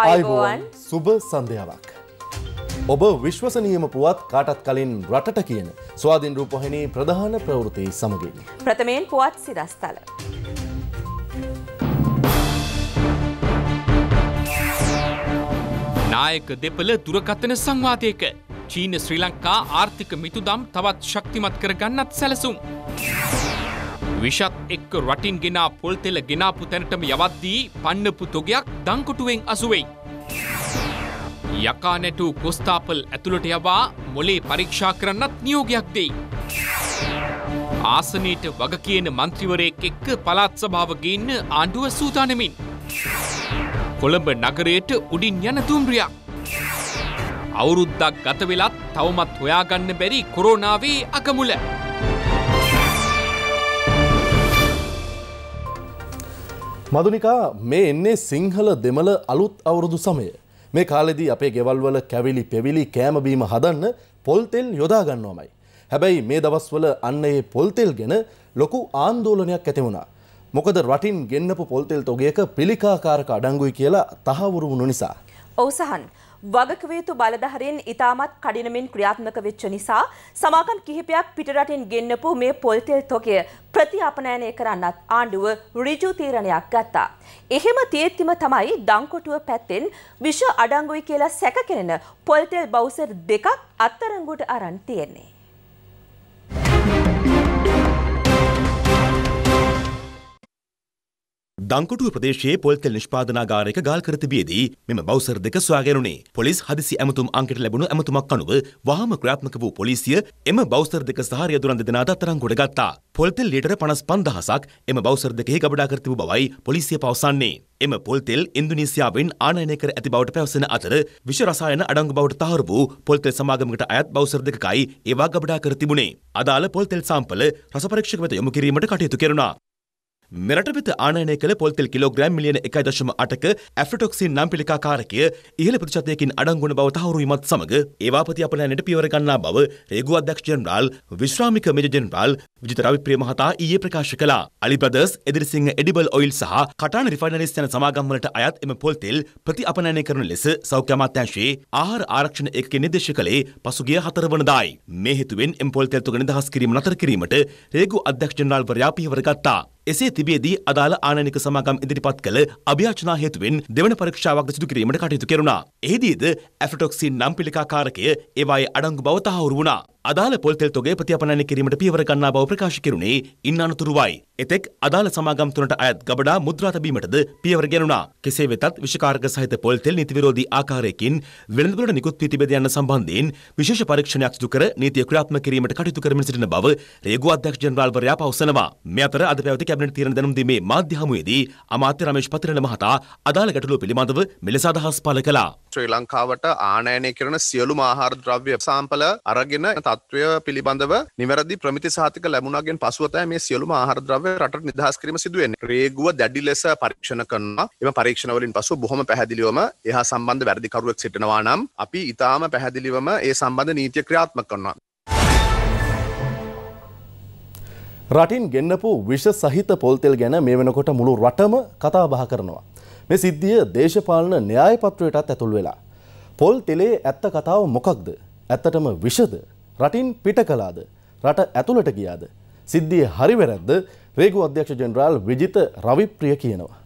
අයිබෝන් සුබ සන්ධයාවක්. ඔබ විශ්වසනීයම පුවත් කාටත් කලින් රටට කියන ස්වාධීන් රූපහිනී ප්‍රධාන ප්‍රවෘති සමගින්. ප්‍රථමයෙන් පුවත් සිරස්ථල. නායක දෙපළ දුරකතන සංවාතයක චීන ශ්‍රී ලංකා ආර්ථික මිතුදම් තවත් ශක්තිමත් කරගන්නත් සැලසුම්. විෂත් එක්ක රටින් ගෙනා පොල්තෙල ගෙනාපු තැනටම යවද්දී පන්නපු තොගයක් දංකොටුවෙන් අසුවෙයි. යකා නැටූ කොස්තාපල් ඇතුළට යවා මොලේ පරීක්ෂා කරන්නත් නියෝගයක් දෙයි. ආසනීට වග කියන මන්ත්‍රිවරයෙක් එක්ක පළාත් සභාව ගේන්න ආණ්ඩුව සූදානමින්. කොළඹ නගරයට උඩින් යන තුම්රියක්. අවුරුද්දක් ගත වෙලත් තවමත් හොයාගන්න බැරි කොරෝනාවේ අගමුල. මදුනිකා මේ එන්නේ සිංහල දෙමළ අලුත් අවුරුදු සමය. මේ කාලෙදී අපේ ගෙවල්වල කැවිලි පෙවිලි කෑමබීම හදන්න පොල්තෙල් යොදාගන්නවමයි. හැබැයි මේ දවස්වල අන්න ඒ පොල්තෙල් ගැන ලොකු ආන්දෝලනයක් ඇති වුණා. මොකද රටින් ගෙන්න්නපු පොල්තෙල් තොගයක පිළිකාකාරක අඩංගුයි කියලා තහවුරු වුණු නිසා. ඔවසහන්. වගකවයුතු බලධහරයෙන් ඉතාමත් කඩිනමින් ක්‍රියාත්මක වෙච්ච නිසා සමාකම් කිහිපයක් පිටරටින් ගෙන්නපු මේ පොල්තෙල් තොකය ප්‍රතිආපනයනය කරන්නත් ආණ්ඩුව රිජු තීරණයක් ගත්තා. එහෙම තියෙත්තිම තමයි දංකොටුව පැත්තෙන් විශ අඩංගුයි කියලා සැකකෙනෙන පොල්තෙල් බෞසර් දෙකක් අත්තරංගුට අරන් තියෙන්නේ. දංකොටුව ප්‍රදේශයේ පොල්තෙල් නිෂ්පාදනාගාරයක ගාල් කර තිබියදී මෙම බවුසර් දෙක සොයාගැනුනේ. පොලිස් හදිසි ඇමතුම් අංකයට ලැබුණු ඇමතුමක් අනුව වහාම ක්‍රියාත්මක වූ පොලිසිය එම බවුසර් දෙක සහ රියදුරන් දෙදෙනාට අත්අඩංගුවට ගත්තා. පොල්තෙල් ලීටර 55000ක් එම බවුසර් දෙකෙහි ගබඩා කර තිබු බවයි පොලිසිය පවසන්නේ. එම පොල්තෙල් ඉන්දුනීසියාවෙන් ආනයනය කර ඇති බවට පැවසෙන අතර විෂ රසායන අඩංගු බවට තහවුරු වූ පොල්තෙල් සමාගමකට අයත් බවුසර් දෙකකයි ඒවා ගබඩා කර තිබුණේ. අදාළ පොල්තෙල් සාම්පල රස පරීක්ෂක වෙත යොමු කිරීමට කටයුතු කෙරුණා. මෙරට වෙත ආනයනය කළ පොල්තෙල් කිලෝග්‍රෑම් මිලියන එකයි දශම අටක ඇෆ්‍රටොක්සින් නම් පිළිකා කාරකය ඉහළ ප්‍රතිශතයකින් අඩංගුණ බව තහවුරුවීමත් සමඟ ඒවාපති අපලෑනට පියවර ගන්නා බව රේගු අධ්‍යක්ෂ ජෙනරාල් විශ්‍රාමික මේජ ජෙනරාල් විජිත රවිප්‍රිය මහතා ඊයේ ප්‍රකාශ කළා. අලි බ්‍රදර්ස්, එදිරිසිංහ එඩිබල් ඔයිල් සහ කටාන රිෆයිනරිස් යන සමාගම් වලට අයත් එම පොල්තෙල් ප්‍රතිඅපනයනය කරන ලෙස සෞඛ්‍ය අමාත්‍යාංශයේ ආහාර ආරක්ෂණ ඒකකයේ නිර්දේශ කළේ පසුගිය හතරවනදායි. මේ හේතුවෙන් එම පොල්තෙල් තුග නිදහස් කිරීම නතර කිරීමට රේගු අධ්‍යක්ෂ ජෙනරාල්වරයා පියවර ගත්තා. එසේ තිබියදී අදාළ ආනනික සමාගම් ඉදිරිපත් කළ අභ්‍යාචනා හේතුවෙන් දෙවන පරීක්ෂාවක් සිදු කිරීමට කටයුතු කෙරුණා. එහිදීද ඇෆ්‍රොටොක්සින් නම් පිළිකාකාරකය ඒවායේ අඩංගු බව තහවුරු වුණා. අදාළ පොල්තෙල් තොගේ ප්‍රතිඅපනයනය කිරීමට පියවර ගන්නා බව ප්‍රකාශ කෙරුණේ ඉන් අනතුරුවයි. එතෙක් අදාළ සමාගම් තුනට අයත් ගබඩා මුද්‍රා තැබීමටද පියවර ගෙනුණා. කෙසේ වෙතත් විෂකාරක සහිත පොල්තෙල් නීති විරෝධී ආකාරයකින් වෙළඳපොළට නිකුත් වී තිබෙද යන සම්බන්ධයෙන් විශේෂ පරීක්ෂණයක් සිදු කර නීතිය ක්‍රියාත්මක කිරීමට කටයුතු කරමින් සිටින බව රේගු අධ්‍යක්ෂ ජනරාල්වරයා පවසනවා. මේ අතර අද පැවති කැබිනට් තීරණ දැනුම් දීමේ මාධ්‍ය හමුවේදී අමාත්‍ය රමේෂ් පතිරණ මහතා අදාළ ගැටලුව පිළිබඳව මෙලෙස අදහස් පළ කළා. ශ්‍රී ලංකාවට ආනයනය කරන සියලු ආහාර ද්‍රව්‍ය සාම්පල අරගෙන තත්ත්වය පිළිබඳව නිවැරදි ප්‍රමිති සාතික ලැබුණගෙන් පසුවතෑ මේ සියලු ආහාර ද්‍රව්‍ය රට නිදහස් කිරීම සිදුවෙන් රේගුව දැඩි ලෙස පරීක්ෂණ කරනවා එම පරීක්ෂණවලින් පසු බොහොම පැහැදිලිවම එහා සම්බන්ධ වැරදිකරුවෙක් සිටනවා නම් අපි ඉතාම පැහැදිලිවම ඒ සම්බන්ධ නීතිය ක්‍රියාත්ම කරනවා රටින් ගෙන්න්නපු විෂ සහිත පොල්තෙල් ගැන මේ වෙනකොට මුළු රටම කතාබහ කරනවා. මේ සිද්ධිය දේශපාලන න්‍යායපත්‍රයටත් ඇතුල් වෙලා. පොල් තෙලේ ඇත්ත කතාව මොකක්ද. ඇත්තටම විෂද. රටින් පිට කලාද. රට ඇතුළට ගියාද. සිද්ධිය හරිවැරැද්ද රේගු අධ්‍යක්ෂ ජෙනරාල් විජිත රවිප්‍රිය කියනවා.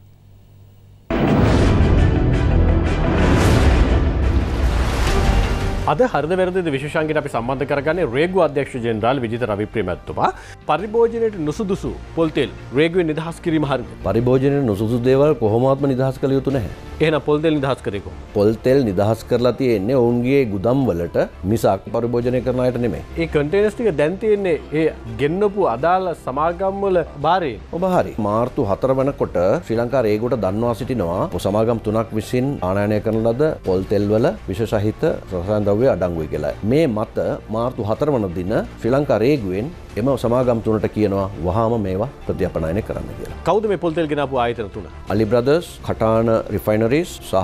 අද හරද වැරද විශෂන්ගේ අපි සම්බන්ධ කරගන්න රේගු අධ්‍යක්ෂ ජෙන්රාල් විජිත රවි ප්‍රමැත්තුවා පරිභෝජනයට නුසුදුසු පොල්තෙල් රේගුව නිදහස් කිරීම හරි පරිභෝජනය නුසුදු දේවල් කොහොමත්ම නිදහස් කළ යුතු නැහැ එහන පොල්තෙල් නිදහස් කරෙකු පොල්තෙල් නිදහස් කරලා තියෙන්නේ ඔවුන්ගේ ගුදම් වලට මිසාක් පරිභෝජනය කරනයට නෙමේ ඒ කටේනස්ටික දැන්තියෙන්නේ ඒ ගෙන්නපු අදාළ සමාගම්වල බාරය ඔබහරි මාර්තු හතර වනකොට ශ්‍රී ලංකා රේගුට දන්වා සිටිනවා සමාගම් තුනක් විසින් ආනයනය කරන ලද පොල්තෙල්වල විශ සහිත සසන්දව ද්‍රව්‍ය අඩංගුවයි කියලා. මේ මත මාර්තු හතරවන දින ෆිලංකා රේගුවෙන් එම සමාගම් තුනට කියනවා වහාම මේවා ප්‍රධ්‍යාපනයන කරන්න කියලා. කවුද මේ පොල්තෙල් ගෙනපු ආයතන තුන. අලි බ්‍රදර්ස් කටාන රිෆයිනරිස් සහ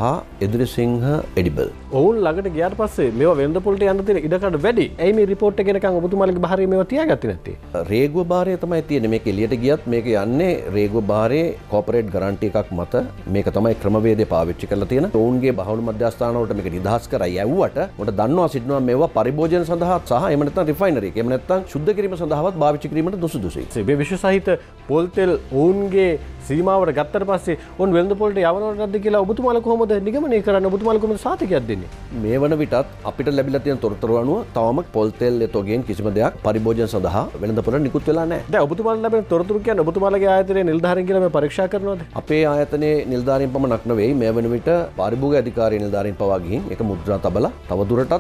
එදිරිසිංහ එඩිබල්. ඔවුන් ළඟට ගියාට පස්සේ මේ වෙන්ද පොල්ට යන්න තියෙන ඉඩකට වැඩි. ඇයි මේ රිපෝට් එක ගෙනකන් ඔබතුමාලගේ භාරය මේවා තියාගත්තේ නැත්තේ? රේගුව භාරය තමයි තියෙන්නේ මේක එළියට ගියත් මේක යන්නේ රේගුව භාරයේ කෝපරේට් ගරන්ටි එකක් මත මේක තමයි ක්‍රමවේදය පාවිච්චි කරලා තියෙන. ඔවුන්ගේ බහුල මධ්‍යස්ථානවලට මේක නිදහස් කරයි යව්වට මට දන්නවා සිටිනවා මේවා පරිභෝජන සඳහා සහ එහෙම නැත්නම් රිෆයිනරි එක එහෙම නැත්නම් සුද්ධ කිරීම සඳහා සඳහාවත් භාවිච කිරීමට දුසුදුසේ. මේ විශ්ව සහිත පොල්තෙල් ඔවුන්ගේ සීමාවට ගත්තට පස්සේ ඔන් වෙළඳපොලට යවනවටද කියලා ඔබතුමාල කොහොමද නිගමනය කරන්න ඔබතුමාල කොහොමද සාතිකයක් දෙන්නේ මේ වන විටත් අපිට ලැබිලා තියෙන තොරතුරු අනුව තවම පොල් තෙල් එතෝගෙන් කිසිම දෙයක් පරිභෝජන සඳහා වෙළඳපොල නිකුත් වෙලා නැහැ දැන් ඔබතුමාල ලැබෙන තොරතුරු කියන්නේ ඔබතුමාලගේ ආයතනයේ නිලධාරීන් කියලා මේ පරීක්ෂා කරනවද අපේ ආයතනයේ නිලධාරීන් පමණක් නෙවෙයි මේ වන විට පාරිභෝගික අධිකාරී නිලධාරීන් පවා ගිහින් ඒක මුද්‍රා තබලා තවදුරටත්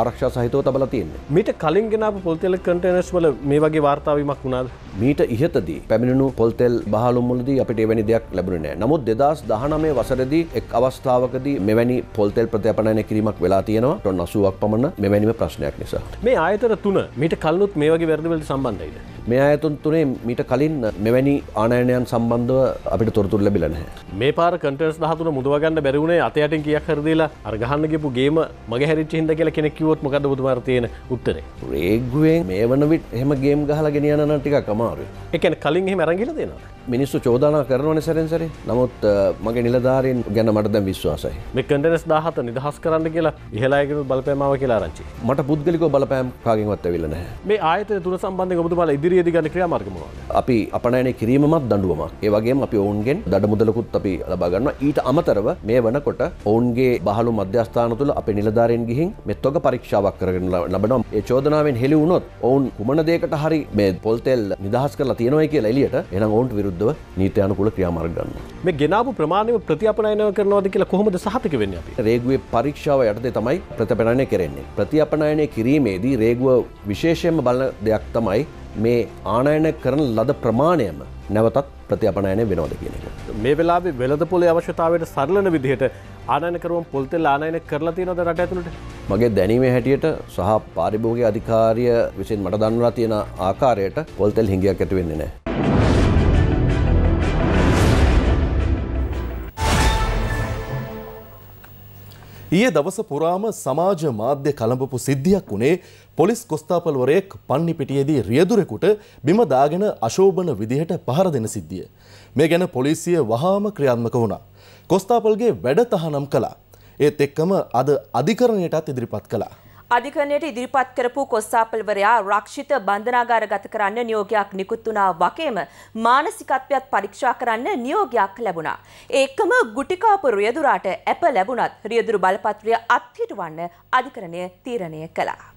ආරක්ෂා සහිතව තබලා තියෙන්නේ මීට කලින් ගෙනාපු පොල් තෙල් කන්ටේනර්ස් වල මේ වගේ වාර්තාවීමක් වුණාද මීට ඉහතදී පැමිණුණු පොල් තෙල් බහලුම් වලදී අපිට එවැනි දෙයක් ලැබුණේ නෑ. නමුත් 2019 වසරේදී එක් අවස්ථාවකදී මෙවැනි පොල් තෙල් ප්‍රත්‍යපනයන කිරීමක් වෙලා තියෙනවා ටොන් 80ක් පමණ මෙවැනිම ප්‍රශ්නයක් නිසා. මේ ආයතන තුන මීට කලිනුත් මේ වගේ වැරදි වලට සම්බන්ධයිද? මේ අයතුන් තුනේ මීට කලින් මෙවැනි ආනයනයන් සම්බන්ධව අපිට තොරතුර ලැබිලා නැහැ. මේ පාර කන්ටර්ස් 13 මුදව ගන්න බැරි වුණේ අතයටින් කීයක් හරි දීලා අර ගහන්න ගියපු ගේම මගේ හැරිච්ච හින්දා කියලා කෙනෙක් කිව්වොත් මොකද්ද බුදුමාර තියෙන උත්තරේ? රේග්ුවෙන් මේ වන විට එහෙම ගේම් ගහලා ගෙනියන නම් ටිකක් අමාරුයි. ඒ කියන්නේ කලින් එහෙම අරන් ගිහලා දෙනවා. මිනිස්සු චෝදනා කරනවනේ සැරෙන් සැරේ. නමුත් මගේ නිලධාරීන් ගැන මට දැන් විශ්වාසයි. මේ කන්ටර්ස් 17 නිදහස් කරන්න කියලා ඉහළ අයගේ බලපෑමාව කියලා ආරංචි. මට පුද්ගලිකව බලපෑම් කාගෙන්වත් ඇවිල්ලා නැහැ. මේ ආයතන තුන සම්බන්ධයෙන් ඔබතුමාලා ඉදිරි ඉදිරියේද ගන්න ක්‍රියාමාර්ගමවා අපි අපනයන කිරීමත් දඩුවමක් ඒ වගේ අපි ඔවුන්ගෙන් දඩ මුදලකුත් අපි ලබාගන්න ඊට අමතරව මේ වනකොට ඔවුන්ගේ බහලු මධ්‍යස්ථාන තුළ අප නිලධාරෙන් ගිහින් මෙත්තොක පරීක්ෂාවක් කරගෙන ලබනම් ඒ චෝදනාවෙන් හෙලි වුණොත් ඔවුන් කුමන දේකට හරි මේ පොල්තෙල් නිදහස් කරලා තියෙනවයි කියලා එලියට එනම් ඔවුන්ට විරුද්ධව නීතයනුකුල ක්‍රියාමාර්ග ගන්න මේ ගෙනාපු ප්‍රමාණයව ප්‍රතිපනයනව කරනවාද කියලා කොහොමද සහතික වෙන්නේ අපි රේගුවේ පරීක්ෂාව යටතේ තමයි ප්‍රතිපනයනය කරන්නේ ප්‍රතිපනයනය කිරීමේදී රේගුව විශේෂයෙන්ම බලන දෙයක් තමයි මේ ආනයන කරන ලද ප්‍රමාණයම නැවතත් ප්‍රතිපනයන වෙනෝද කියන එක. මේ වෙලා වෙලද පොලේ අවශ්‍යතාවට සරලන විදිහට ආනයකරුවම් පොල්තෙල් ආනයන කරලා තියනොද රට ඇතුළට මගේ දැනීම හැටියට සහ පාරිභෝග අධිකාරය විසින් මට දන්වලා තියෙන ආකාරයට පොල්තෙල් හිඟියක් ඇතිවෙන්නේ නෑ. ඊයේ දවස පුරාම සමාජ මාධ්‍ය කළඹපු සිද්ධියක් වුණේ පොලිස් කොස්තාපල්වරයෙක් පන්නිපිටියේදී රියදුරෙකුට බිම දාගෙන අශෝභන විදිහට පහර දෙන සිද්ධිය. මේ ගැන පොලිසිය වහාම ක්‍රියාත්මක වුණා. කොස්තාපල්ගේ වැඩ තහනම් කළා. ඒත් එක්කම අද අධිකරණයටත් ඉදිරිපත් කළා. අධිකරණයට ඉදිරිපත් කරපු කොස්සාපල්වරයා රක්ෂිත බන්ධනාගාර ගත කරන්න නියෝගයක් නිකුත් වුණා වගේම මානසිකත්වයක් පරීක්ෂා කරන්න නියෝගයක් ලැබුණා. ඒකම ගුටිකාපු රියදුරාට ඇප ලැබුණත් රියදුරු බලපත්‍රය අත්හිටුවන්න අධිකරණය තීරණය කළා.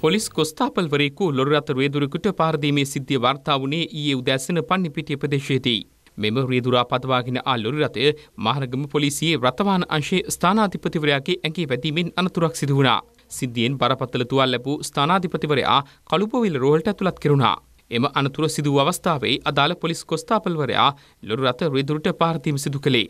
පොලිස් කොස්ථාපල්වරයෙකු ලොරරත රියදුරෙකුට පාරදීමේ සිද්ධිය වාර්තා වුණේ ඊයේ උදැසන පන්නිපිටිය ප්‍රදේශයේදී. මෙම රියදුරා පදවාගෙන ආ ලොරි රථය මහරගම පොලිසියේ රථවාහන අංශයේ ස්ථානාධිපතිවරයාගේ ඇඟේ වැදීමෙන් අනතුරක් සිදු වුණා. සිද්ධියෙන් බරපතල තුවල් ලැබූ ස්ථානාධිපතිවරයා කළුපොවිල රෝහලට ඇතුළත් කෙරුණා. එම අනතුර සිදු වූ අවස්ථාවේ අදාළ පොලිස් කොස්තාපල්වරයා ලොරු රථ රිදුරට පාරදීම සිදු කළේ.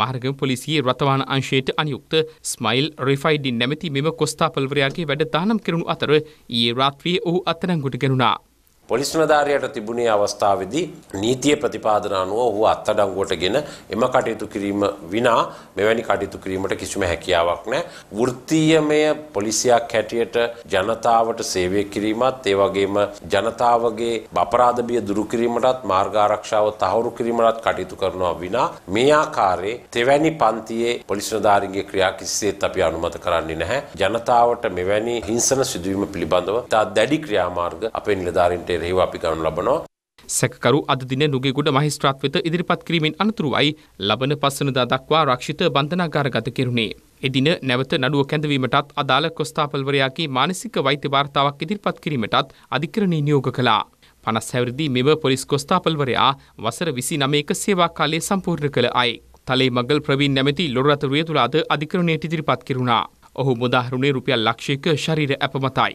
මාර්ග පොලිසියේ රථවාන අංශයට අනියුක්ත ස්මයිල් රිෆයිඩින් නැමැති මෙම කොස්තාපල්වරයාගේ වැඩ දානම් කෙරුණු අතර ඊයේ රාත්‍රියේ ඔහු අත්අඩංගුවට ගැනුණා. පොලිස් නිලධාරියට තිබුණේ අවස්ථාවේදී නීතිය ප්‍රතිපාදන අනුව ඔහු අත්අඩංගුවටගෙන එම කටයුතු කිරීම විනා මෙවැනි කටයුතු කිරීමට කිසිම හැකියාවක් නැහැ. වෘත්තීයමය පොලිසියක් හැටියට ජනතාවට සේවය කිරීමත් ඒ වගේම ජනතාවගේ අපරාධ බිය දුරු කිරීමටත් මාර්ග ආරක්ෂාව තහවුරු කිරීමටත් කටයුතු කරනවා විනා මේ ආකාරයේ තෙවැනි පන්තියේ පොලිස් නිලධාරීන්ගේ ක්‍රියා කිසිසේත් අපි අනුමත කරන්නේ නැහැ. ජනතාවට මෙවැනි හිංසන සිදුවීම පිළිබඳව තා දැඩි ක්‍රියාමාර්ග අපේ නිලධාරීන්ට රටේ රහිව අපි ගනු ලබනවා. සැකකරු අද දින නුගේගොඩ මහිස්ත්‍රාත් වෙත ඉදිරිපත් කිරීමෙන් අනතුරුවයි ලබන පස්සනදා දක්වා රක්ෂිත බන්ධනාගාරගත කෙරුණේ. එදින නැවත නඩුව කැඳවීමටත් අදාළ කොස්ථාපල්වරයාගේ මානසික වෛත්‍ය වාර්තාවක් ඉදිරිපත් කිරීමටත් අධිකරණී නියෝග කළා. පනස් හැවරදි මෙම පොලිස් කොස්ථාපල්වරයා වසර විසි නමයක සේවා කාලය සම්පූර්ණ කළ අයි. තලේ මගල් ප්‍රවීන් නැමති ලොරතරුය තුළාද අධිකරණයට ඉදිරිපත් කිරුණා. ඔහු මුදාහරුණේ රුපියල් ලක්ෂයක ශරීර ඇපමතයි.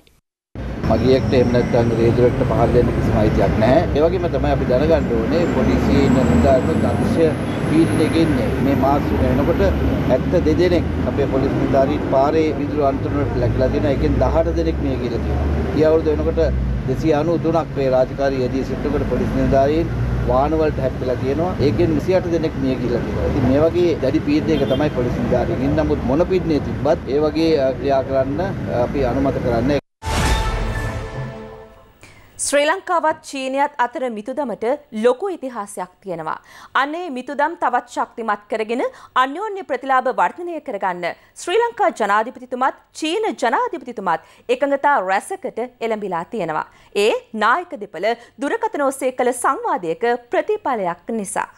මගියෙක්ට එහෙම නැත්නම් රේජරෙක්ට පහර දෙන්න කිසිම අයිතියක් නැහැ. ඒ වගේම තමයි අපි දැනගන්න ඕනේ පොලිසියේ ඉන්න නිලධාරියෝ දක්ෂ පීඩනයක ඉන්නේ. මේ මාසෙ වෙනකොට 72 දෙනෙක් අපේ පොලිස් නිලධාරීන් පාරේ විදුලි අන්තරණයට ලැගලා තියෙනවා. ඒකෙන් 18 දෙනෙක් මිය ගිහලා තියෙනවා. ඊ අවුරුදු වෙනකොට 293ක් මේ රාජකාරී යෙදී සිටකොට පොලිස් නිලධාරීන් වානවලට හැප්පිලා තියෙනවා. ඒකෙන් 28 දෙනෙක් මිය ගිහලා තියෙනවා. ඉතින් මේ වගේ දැඩි පීඩනයක තමයි පොලිස් නිලධාරීන්. නමුත් මොන පීඩනය තිබ්බත් ඒ වගේ ක්‍රියා කරන්න අපි අනුමත කරන්නේ ශ්‍රී ලංකාවත් චීනයත් අතර මිතුදමට ලොකු ඉතිහාසයක් තියෙනවා. අනේ මිතුදම් තවත් ශක්තිමත් කරගෙන අන්‍යෝන්‍ය ප්‍රතිලාභ වර්ධනය කරගන්න ශ්‍රී ලංකා ජනාධිපතිතුමත් චීන ජනාධිපතිතුමත් එකඟතා රැසකට එළඹිලා තියෙනවා. ඒ නායක දෙපළ දුරකතන ඔස්සේ කළ සංවාදයක ප්‍රතිඵලයක් නිසා.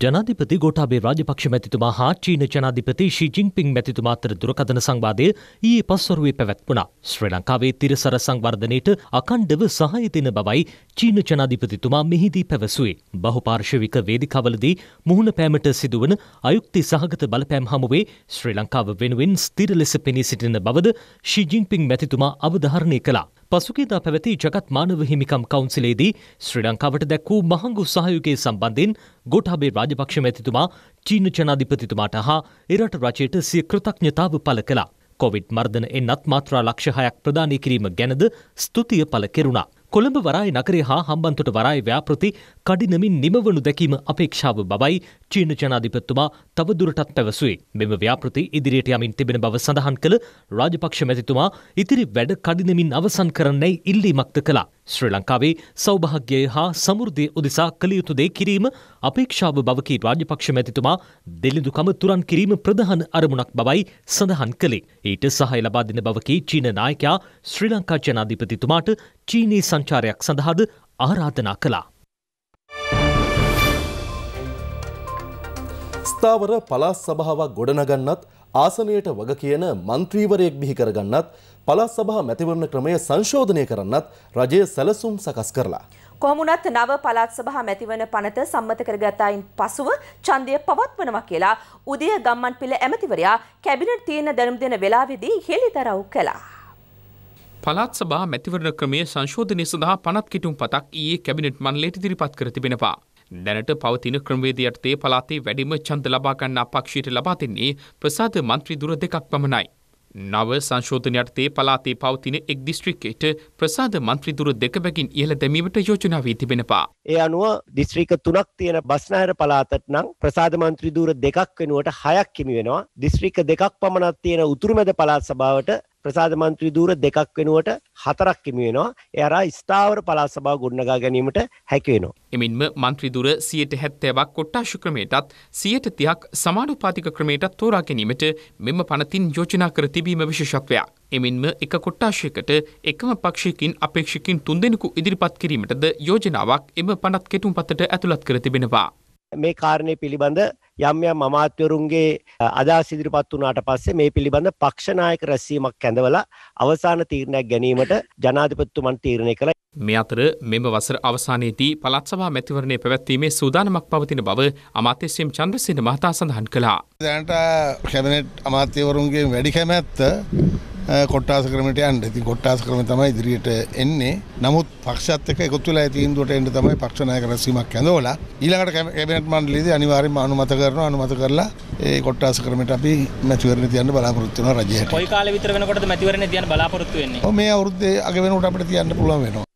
ජනාධිපති ගෝටාබේ රාජපක්ෂ මැතිතුමා හා චීන ජනාධිපති ශිජිංපිං මැතිතුමා අතර දුරකථන සංවාදය ඊයේ පස්වරුවේ පැවැත්වුණා. ශ්‍රී ලංකාවේ තිරසර සංවර්ධනයට අකණ්ඩව සහාය දෙන බවයි චීන ජනාධිපතිතුමා මෙහිදී පැවසුවේ. බහුපාර්ශවික වේදිකාවලදී මුහුණ පෑමට සිදුවන අයුක්ති සහගත බලපෑම් හමුවේ ශ්‍රී ලංකාව වෙනුවෙන් ස්ථිර ලෙස පෙනී සිටින බවද ශිජිංපිං මැතිතුමා අවධාරණය කළා. පසුකේදා පැවැති ජගත් මානව හිමිකම් කවුන්සිලේදී ශ්‍රී ලංකාවට දැක් වූ මහංගු සහයෝගය සම්බන්ධයෙන් ගොටහබේ රාජපක්ෂ මැතිතුමා චීන ජනාධිපතිතුමාට හා එරට රජයට සිය කෘතඥතාව පළ කළා. කොවිඩ් මර්ධන එන්නත් මාත්‍රා ලක්ෂහයක් ප්‍රධානය කිරීම ගැනද ස්තුතිය පළ කෙරුණා. කොළඹ වරායි නගරේ හා හම්බන්තොට වරායි ව්‍යාපෘති කඩිනමින් නිමවනු දැකීම අපේක්ෂාව බවයි චීන ජනාධිපතිතුමා තවදුරටත් පැවසුවේ මෙම ව්‍යාපෘති ඉදිරියට යමින් තිබෙන බව සඳහන් කළ රාජපක්ෂ මැතිතුමා ඉතිරි වැඩ කඩිනමින් අවසන් කරන්නයි ඉල්ලීමක්ද කළා. ශ්‍රී ලංකාවේ සෞභාග්‍යය හා සමෘද්ධිය උදෙසා කළ යුතු දේ කිරීම අපේක්ෂාව බවකි රාජපක්ෂ මැතිතුමා දෙලිඳුකම තුරන් කිරීම ප්‍රධාන අරමුණක් බවයි සඳහන් කළේ. ඊට සහය ලබා දෙන බවකි චීන නායකයා ශ්‍රී ලංකා ජනාධිපතිතුමාට චීනී සංචාරයක් සඳහාද ආරාධනා කළා. ස්ථාවර පළාත් සභාවක් ගොඩනගන්නත් ආසනයට වග කියන මන්ත්‍රීවරයෙක් බිහි කරගන්නත් පළාත් සභා මැතිවරණ ක්‍රමය සංශෝධනය කරන්නත් රජය සැලසුම් සකස් කරලා. කොමුණත් නව පළාත් සභා මැතිවන පනත සම්මත කරගතයින් පසුව ඡන්දය පවත්වනවා කියලා උදය ගම්මන් පිළ ඇමතිවරයා කැබිනට් තියෙන දැනුම් දෙන වෙලාවේදී හෙළිදරව් කළා. පළාත් සභා මැතිවරණ ක්‍රමය සංශෝධනය සඳහා පනත් කිටුම් පතක් ඊයේ කැබිනට් මණ්ඩලයට ඉදිරිපත් කර තිබෙනවා. දැනට පවතින ක්‍රමවේද යටතේ පළාතේ වැඩිම ඡන්ද ලබා ගන්නා පක්ෂයට ලබා දෙන්නේ ප්‍රසාද මන්ත්‍රී දුර දෙකක් පමණයි. නව සංශෝධන යටතේ පළාතේ පවතින එක් දිස්ත්‍රික්කයට ප්‍රසාද මන්ත්‍රී දුර දෙක බැගින් ඉහළ දැමීමට යෝජනා වී තිබෙනවා. ඒ අනුව දිස්ත්‍රික්ක 3ක් තියෙන බස්නාහිර පළාතට නම් ප්‍රසාද මන්ත්‍රී දුර දෙකක් වෙනුවට 6ක් හිමි වෙනවා. දිස්ත්‍රික්ක දෙකක් පමණක් තියෙන උතුරුමැද පළාත් සභාවට ප්‍රසාද මන්ත්‍රී ධූර දෙකක් වෙනුවට හතරක් කිමි වෙනවා. ඒ අරා ස්ථාවර පළාත් සභාව ගොඩනගා ගැනීමට හැකි වෙනවා. එමින්ම මන්ත්‍රී ධූර 70ක් කොට්ටාශු ක්‍රමයටත් 130ක් සමානුපාතික ක්‍රමයටත් තෝරා ගැනීමට මෙම පනතින් යෝජනා කර තිබීම විශේෂත්වයක්. එමින්ම එක කොට්ටාශයකට එකම පක්ෂයකින් අපේක්ෂකින් තුන්දෙනෙකු ඉදිරිපත් කිරීමටද යෝජනාවක් එම පනත් කෙටුම්පතට ඇතුළත් කර තිබෙනවා. මේ කාරණය පිළිබඳ යම් යම් අමාත්‍යවරුන්ගේ අදහස් ඉදිරිපත් වුණාට පස්සේ මේ පිළිබඳ පක්ෂනායක රැස්වීමක් කැඳවලා අවසාන තීරණයක් ගැනීමට ජනාධිපතිතුමන් තීරණය කළා. මේ අතර මෙම වසර අවසානයේදී පළාත් සභා මැතිවරණය පැවැත්වීමේ සූදානමක් පවතින බව අමාත්‍ය සීම් චන්ද්‍රසේන මහතා සඳහන් කළා. දැනට කැබිනට් අමාත්‍යවරුන්ගේ වැඩි කැමැත්ත කොට්ටාස ක්‍රමට යන්න ඉතින් කොට්ටාස ක්‍රම තමයි ඉදිරියට එන්නේ නමුත් පක්ෂත් එක්ක එකතු වෙලා තීන්දුවට එන්න තමයි පක්ෂ නායක රැස්වීමක් ඇඳවලා ඊළඟට කැබිනට් මණ්ඩලයේදී අනිවාර්යයෙන්ම අනුමත කරනවා අනුමත කරලා ඒ කොට්ටාස ක්‍රමයට අපි මැතිවරණ තියන්න බලාපොරොත්තු වෙනවා රජයට කොයි කාලෙ විතර වෙනකොටද මැතිවරණ තියන්න බලාපොරොත්තු වෙන්නේ ඔව් මේ අවුරුද්දේ අග වෙනකොට අපිට තියන්න පුළුවන් වෙනවා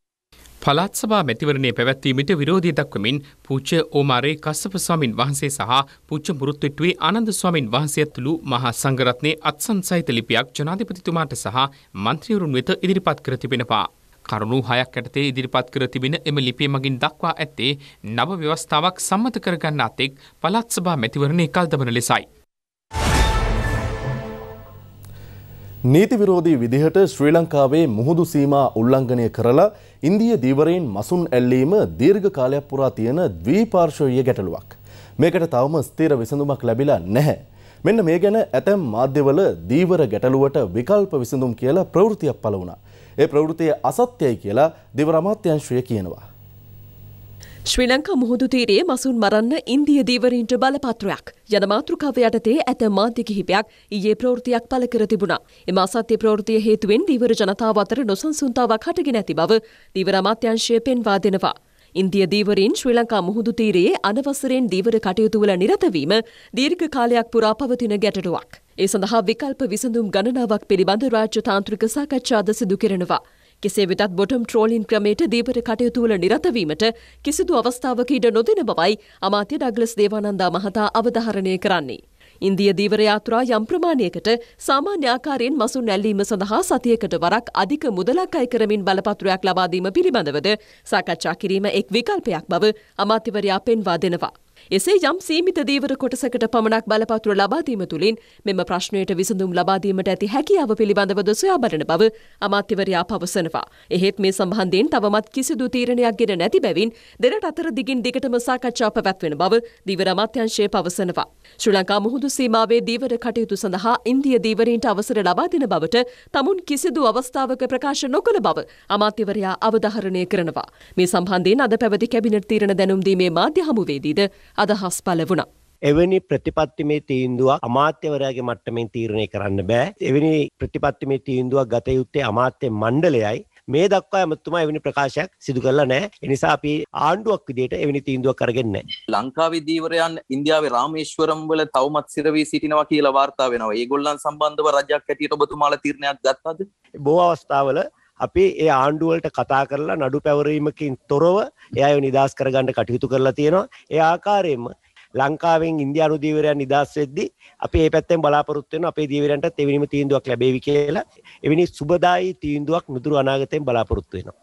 පළත්සභා මැතිවරණය පැවැත්වීමට විරෝධය දක්වමින් පූච්ච ඕමාරේ කස්සප ස්වාමින් වහන්සේ සහ පුච්ච මුරුත්වෙට්ටුවේ ආනන්ද ස්වාමින් වහන්සේ ඇතුළු මහා සංඝරත්නයේ අත්සන් සහිත ලිපියක් ජනාධිපතිතුමාට සහ මන්ත්‍රීවරුන් වෙත ඉදිරිපත් කර තිබෙනවා. කරුණු හයක් ඇටතේ ඉදිරිපත් කර තිබෙන එම ලිපිය මගින් දක්වා ඇත්තේ නව ව්‍යවස්ථාවක් සම්මත කරගන්න අතෙක් පළත්සභා මැතිවරණය කල්දමන ලෙසයි. නීති විරෝධී විදිහට ශ්‍රී ලංකාවේ මුහුදු සීමා උල්ලංඝනය කරලා ඉන්දිය දීවරයෙන් මසුන් ඇල්ලීම දීර්ඝ කාලයක් පුරා තියෙන ද්විපාර්ශ්වීය ගැටලුවක්. මේකට තවම ස්ථිර විසඳුමක් ලැබිලා නැහැ. මෙන්න මේ ගැන ඇතැම් මාධ්‍යවල දීවර ගැටලුවට විකල්ප විසඳුම් කියලා ප්‍රවෘතියක් පළ වුණා. ඒ ප්‍රවෘතිය අසත්‍යයි කියලා දිවර අමාත්‍යංශය කියනවා. ශ්‍රී ලංකා මුහුදු තීරයේ මසුන් මරන්න ඉන්දිය දීවරීන්ට බලපත්‍රයක් යන මාතෘකාව යටතේ ඇත මාධ්‍ය කිහිපයක් ඊයේ ප්‍රවෘත්තියක් පළ කර තිබුණා. එම අසත්‍ය ප්‍රවෘත්තිය හේතුවෙන් දීවර ජනතාව අතර නොසන්සුන්තාවක් හටගෙන ඇති බව දීවර අමාත්‍යාංශය පෙන්වා දෙනවා. ඉන්දිය දීවරීන් ශ්‍රී ලංකා මුහුදු තීරයේ අනවසරයෙන් දීවර කටයුතු වල නිරතවීම දීර්ඝ කාලයක් පුරා පවතින ගැටලුවක්. ඒ සඳහා විකල්ප විසඳුම් ගණනාවක් පිළිබඳ රාජ්‍ය තාන්ත්‍රික සාකච්ඡාද සිදු කෙරෙනවා. කෙසේ වෙතත් බොටම් ට්‍රෝලින් ක්‍රමයට දීපට කටයුතුවල නිරතවීමට කිසිදු අවස්ථාවක ඉඩ නොදෙන බවයි අමාත්‍ය ඩග්ලස් දේවානන්දා මහතා අවධාරණය කරන්නේ. ඉන්දිය දීවර යාත්‍රා යම් ප්‍රමාණයකට සාමාන්‍ය ආකාරයෙන් මසුන් ඇල්ලීම සඳහා සතියකට වරක් අධික මුදලක් අය කරමින් බලපත්‍රයක් ලබා දීම පිළිබඳවද සාකච්ඡා කිරීම එක් විකල්පයක් බව අමාත්‍යවරයා පෙන්වා දෙනවා. එසේ යම් සීමිත දීවර කොටසකට පමණක් බලපතුර ලබාදීම තුළින් මෙම ප්‍රශ්නයට විසඳුම් ලබාදීමට ඇති හැකියාව පිළිබඳව ද සොයා බලන බව අමාත්‍යවරයා පවසනවා. එහෙත් මේ සම්බන්ධයෙන් තවමත් කිසිදු තීරණයක් ගෙන නැති බැවින් දෙරට අතර දිගින් දිගටම සාකච්ඡා පැවැත්වෙන බව දීවර අමාත්‍යංශය පවසනවා. ශ්‍රී ලංකා මුහුදු සීමාවේ දීවර කටයුතු සඳහා ඉන්දිය දීවරීන්ට අවසර ලබා දෙන බවට තමුන් කිසිදු අවස්ථාවක ප්‍රකාශ නොකළ බව අමාත්‍යවරයා අවධාරණය කරනවා. මේ සම්බන්ධයෙන් අද පැවති කැබිනට් තීරණ දැනුම් දීමේ මාධ්‍ය හමුවේදීද අදහස් පළ වුණා. එවැනි ප්‍රතිපත්තිමේ තීන්දුවක් අමාත්‍යවරයාගේ මට්ටමින් තීරණය කරන්න බෑ. එවැනි ප්‍රතිපත්තිමේ තීන්දුවක් ගත යුත්තේ අමාත්‍ය මණ්ඩලයයි. මේ දක්වා ඇමතුමා එවැනි ප්‍රකාශයක් සිදු කරලා නැහැ. ඒ නිසා අපි ආණ්ඩුවක් විදියට එවැනි තීන්දුවක් අරගෙන නැහැ. ලංකාවේ දීවරයන් ඉන්දියාවේ රාමේශ්වරම් වල තවමත් සිර වී සිටිනවා කියලා වාර්තා වෙනවා. ඒගොල්ලන් සම්බන්ධව රජයක් ඇටියට ඔබතුමාලා තීරණයක් ගත්තද? බොහෝ අවස්ථාවල අපි ඒ ආණ්ඩුවලට කතා කරලා නඩු පැවරීමකින් තොරව එයයි නිදහස් කරගන්න කටයුතු කරලා තියෙනවා. ඒ ආකාරයෙන්ම ලංකාවෙන් ඉන්දියානු දීවරයන් නිදහස් වෙද්දී අපි මේ පැත්තෙන් බලාපොරොත්තු වෙනවා අපේ දීවරයන්ටත් එවැනිම තීන්දුවක් ලැබෙවි කියලා. එවැනි සුබදායි තීන්දුවක් නුදුරු අනාගතයෙන් බලාපොරොත්තු වෙනවා.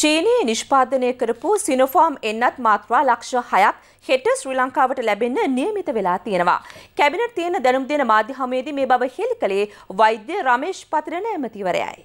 චීනයේ නිෂ්පාදනය කරපු සිනොෆෝම් එන්නත් මාත්‍රා ලක්ෂ හයක් හෙට ශ්‍රී ලංකාවට ලැබෙන්න නියමිත වෙලා තියෙනවා. කැබිනට් තියෙන දැනුම් දෙන මාධ්‍ය හමුවේදී මේ බව හෙළි කළේ වෛද්‍ය රමේෂ් පතිරණ ඇමතිවරයයි.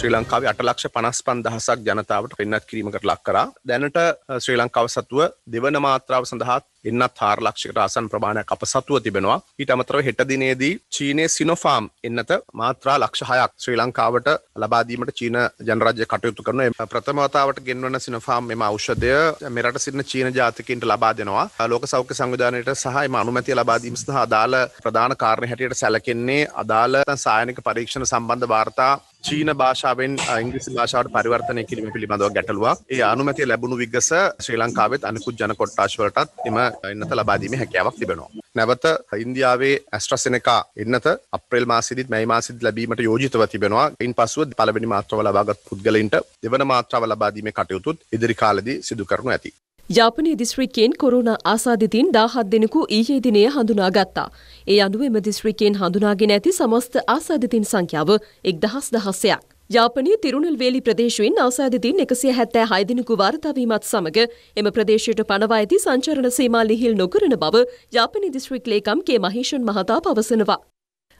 ශ්‍රී ලංකාව අටලක්ෂ පනස් පන්දහසක් ජනතාවට පෙන්න්නත් කිරීමකට ලක්කර දැනට ශ්‍රී ලංකාව සතුව දෙවන මාත්‍රාව සඳහාත් එන්නත් හාරලක්ෂකට ආසන් ප්‍රමාණයක් අප සතුව තිබෙනවා ඊට අමතරව හෙටදිනේදී චීනය සිනොෆාම් එන්නත මාත්‍රා ලක්ෂහයක් ශ්‍රී ලංකාවට ලබාදීමට චීන ජනරජ්‍ය කටයුතු කරන ප්‍රථමතාවට ගෙන්වන සිනෆාම් මෙම අෞෂධය මෙරට සින්න චීන ජාතිකන්ට ලබා දෙනවා ලෝක සෞඛ්‍ය සංවිධානයට සහම අනුමැති ලබාදීම සහ අදාළ ප්‍රධාන කාරණය හැටියට සැලකෙන්නේ අදාළ සායනික පරීක්ෂණ සම්බන්ධ වාර්තා චීන භාෂාවෙන් ඉංග්‍රිසි භාෂාවට පරිවර්තනය කිරීම පිළිබඳව ගැටලුවක් ඒ අනුමැතිය ලැබුණු විගස ශ්‍රී ලංකාවෙත් අනිකුත් ජන කොට්ටාශ්වලටත් එම එන්නත ලබාදීම හැකියාවක් තිබෙනවා. නැවත ඉන්දියාවේ ඇස්ට්‍රසෙනකා එන්නත අප්‍රේල් මාසිදිත් මැයි මාසිද ලැබීමට යෝජිතව තිබෙනවා ඉන් පසුව පලවෙනි මාත්‍රව ලබාගත් පුද්ගලින්ට දෙවන මාත්‍රාව ලබාදීම කටයුතුත් ඉදිරි කාලදී සිදු කරනු ඇති. යාපනයේ දිස්ත්‍රික්කයෙන් කොරෝනා ආසාදිතින් 17 දෙනෙකු ඊයේ දිනය හඳුනාගත්තා. ඒ අනුව එම දිස්ත්‍රික්කයෙන් හඳුනාගෙන ඇති සමස්ත ආසාදිතින් සංඛ්‍යාව 1016ක්. යාපනයේ තිරුණල්වේලි ප්‍රදේශයෙන් ආසාදිතින් 176 දිනකු වාර්තාවීමත් සමග එම ප්‍රදේශයට පනවා ඇති සංචරණ සීමා ලිහිල් නොකරන බව යාපනයේ දිස්ත්‍රික් ලේකම් කේ මහේෂන් මහතා පවසනවා.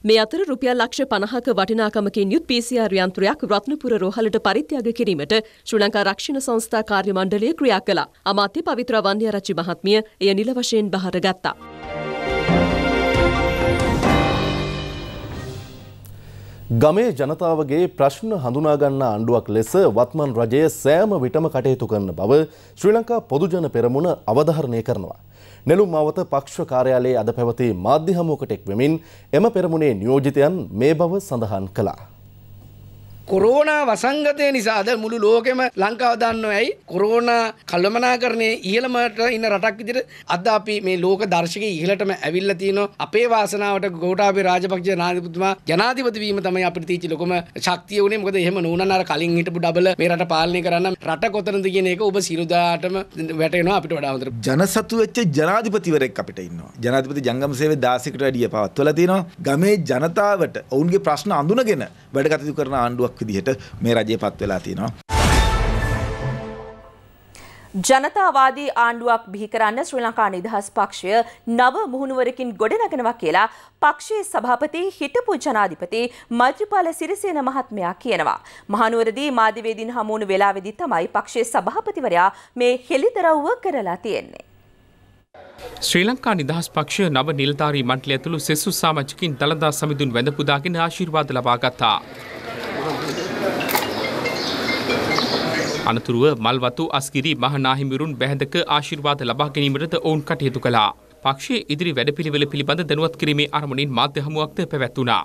මේ අතර රුපියල් ලක්ෂ 50ක වටිනාකමකින් යුත් PCR යන්ත්‍රයක් රත්නපුර රෝහලට පරිත්‍යාග කිරීමට ශ්‍රී ලංකා රක්ෂණ සංස්ථා කාර්ය මණ්ඩලය ක්‍රියා කළා. අමාත්‍ය පවිත්‍ර වන්දියරච්චි මහත්මිය එය නිල වශයෙන් බහරගත්තා. ගමේ ජනතාවගේ ප්‍රශ්න හඳුනාගන්න ආණ්ඩුවක් ලෙස වත්මන් රජය සෑම විටම කටයුතු කරන බව ශ්‍රී ලංකා පොදුජන පෙරමුණ අවධාරණය කරනවා. නෙළුම් මාවත පක්ෂ කාර්යාලයේ අද පැවති මාධ්‍ය හමුවකට එක්වෙමින් එම පෙරමුණේ නියෝජිතයන් මේ බව සඳහන් කළා. කොරෝනා වසංගතය නිසාද මුළු ලෝකෙම ලංකාව දන්නවා ඇයි කොරෝනා කළමනාකරණයේ ඉහළමට ඉන්න රටක් විදිහට අද අපි මේ ලෝක දර්ශක ඉහළටම ඇවිල්ලා තිනෝ අපේ වාසනාවට ගෝඨාභය රාජපක්ෂ ජනාධිපතිතුමා ජනාධිපති වීම තමයි අපිට තීච්ච ලොකම ශක්තිය උනේ මොකද එහෙම නෝනන අර කලින් හිටපු ඩබල් මේ රට පාලනය කරන්න රට කොතනද කියන එක ඔබ සිරුදාටම වැටෙනවා අපිට වඩා හොඳට ජනසතු වෙච්ච ජනාධිපතිවරයෙක් අපිට ඉන්නවා ජනාධිපති ජංගම සේවය 16කට වැඩිය පවත්වලා තිනවා ගමේ ජනතාවට ඔවුන්ගේ ප්‍රශ්න අඳුනගෙන වැඩ කටයුතු කරන ආණ්ඩුවක් අඩුපාඩුවක් විදිහට මේ රජය පත් වෙලා තියෙනවා. ජනතාවාදී ආණ්ඩුවක් බිහිකරන්න ශ්‍රී ලංකා නිදහස් පක්ෂය නව මුහුණුවරකින් ගොඩනගෙනවා කියලා පක්ෂයේ සභාපති හිටපු ජනාධිපති මෛත්‍රීපාල සිරිසේන මහත්මයා කියනවා. මහනුවරදී මාධ්‍යවේදීන් හමුවුණු වෙලාවේදී තමයි පක්ෂයේ සභාපතිවරයා මේ හෙළිදරව්ව කරලා තියෙන්නේ. ශ්‍රී ලංකා නිදහස් පක්ෂය නව නිලධාරී මණ්ඩලය ඇතුළු සෙසු සාමාජිකින් දළදා සමිඳුන් වැඳ පුදාගෙන ආශිර්වාද ලබා ගත්තා. අනතුරුව මල්වතු අස්කිරි මහනාහිමිරුන් බැහැඳක ආශිර්වාද ලබා ගැනීමටද ඔවුන් කටයුතු කළා. පක්ෂයේ ඉදිරි වැඩපිළිවෙල පිළිබඳ දැනුවත් කිරීමේ අරමුණින් මාධ්‍ය හමුවක්ද පැවැත්වුණා.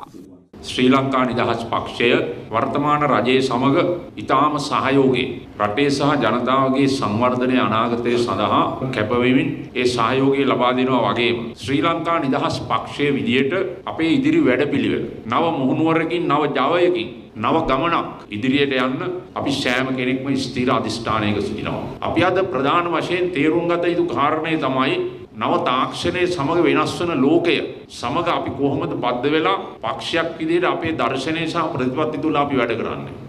ශ්‍රී ලංකා නිදහස් පක්ෂය වර්තමාන රජයේ සමග ඉතාම සහයෝගයේ රටේ සහ ජනතාවගේ සංවර්ධනය අනාගතය සඳහා කැපවෙමින් ඒ සහයෝගය ලබා දෙනවා වගේම ශ්‍රී ලංකා නිදහස් පක්ෂයේ විදියට අපේ ඉදිරි වැඩපිළිවෙල නව මුහුණුවරකින් නව ජවයකින් නව ගමනක් ඉදිරියට යන්න අපි සෑම කෙනෙක්ම ස්ථිර අධිෂ්ඨානයක සිටිනවා. අපි අද ප්‍රධාන වශයෙන් තේරුම් ගත යුතු කාරණය තමයි නව තාක්ෂණය සමග වෙනස් වන ලෝකය සමග අපි කොහොමද බද්ධ වෙලා පක්ෂයක් විදිහට අපේ දර්ශනය සහ ප්‍රතිපත්ති තුල අපි වැඩ කරන්නේ.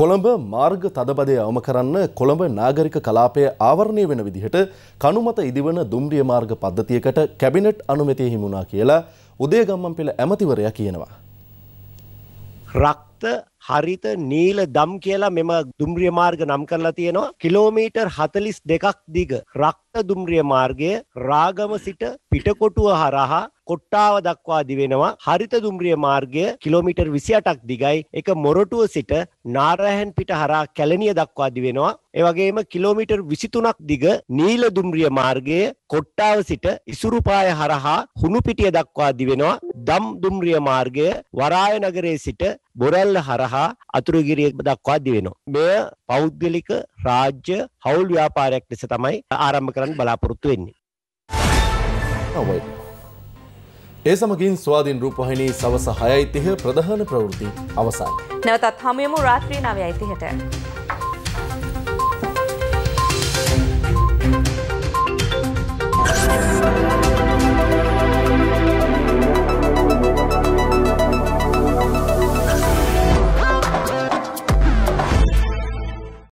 කොළඹ මාර්ග තදබදය අවම කරන්න කොළඹ නාගරික කලාපය ආවරණය වෙන විදිහට කනුමත ඉදිවන දුම්රිය මාර්ග පද්ධතියකට කැබිනට් අනුමැතිය හිමුණා කියලා උදේගම්මන් පෙළ ඇමතිවරයා කියනවා. රක්ත හරිත නීල දම් කියලා මෙම දුම්රිය මාර්ග නම් කරලා තියෙනවා කිලෝමීටර් 42ක් දිග රක්ත දුම්රිය මාර්ගය රාගම සිට පිටකොටුව හරහා කොට්ටාව දක්වා දිවෙනවා හරිත දුම්රිය මාර්ගය කිලෝමීටර් 28ක් දිගයි ඒක මොරටුව සිට නාරහන් පිට හරහා කැලණිය දක්වා දිවෙනවා ඒ වගේම කිලෝමීටර් 23ක් දිග නීල දුම්රිය මාර්ගය කොට්ටාව සිට ඉසුරුපාය හරහා හුණුපිටිය දක්වා දිවෙනවා දම් දුම්රිය මාර්ගය වරාය නගරයේ සිට බොරැල්ල හරහා අතුරුගිරිය දක්වා දිවෙනවා. මෙය පෞද්ගලික රාජ්‍ය හවුල් ව්‍යාපාරයක් ලෙස තමයි ආරම්භ කරන්න බලාපොරොත්තු වෙන්නේ. ඒ සමගින් ස්වාධීන් රූපහිනී සවස 6:30 ප්‍රධාන ප්‍රවෘත්ති අවසන්. නැවතත් හමුවෙමු රාත්‍රී 9:30ට.